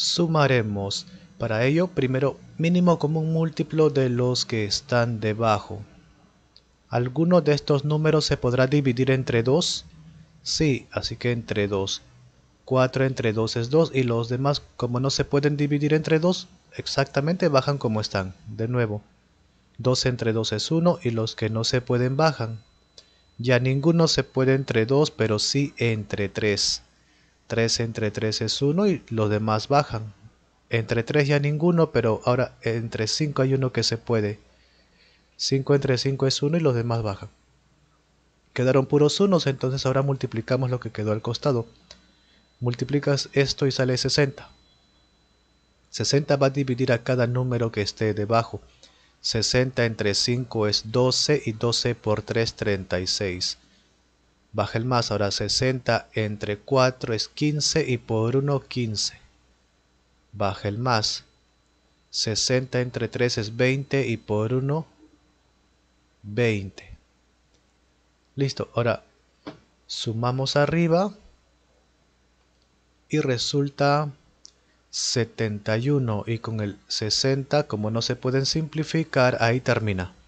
sumaremos. Para ello, primero mínimo común múltiplo de los que están debajo. ¿Alguno de estos números se podrá dividir entre 2? Sí, así que entre 2. 4 entre 2 es 2 y los demás, como no se pueden dividir entre 2, exactamente bajan como están. De nuevo, 2 entre 2 es 1 y los que no se pueden bajan. Ya ninguno se puede entre 2, pero sí entre 3. 3 entre 3 es 1 y los demás bajan. Entre 3 ya ninguno, pero ahora entre 5 hay uno que se puede. 5 entre 5 es 1 y los demás bajan. Quedaron puros unos, entonces ahora multiplicamos lo que quedó al costado. Multiplicas esto y sale 60. 60 va a dividir a cada número que esté debajo. 60 entre 5 es 12 y 12 por 3, 36 baja el más, ahora 60 entre 4 es 15 y por 1 15, baja el más, 60 entre 3 es 20 y por 1 20. Listo, ahora sumamos arriba y resulta 71 y con el 60 como no se pueden simplificar ahí termina.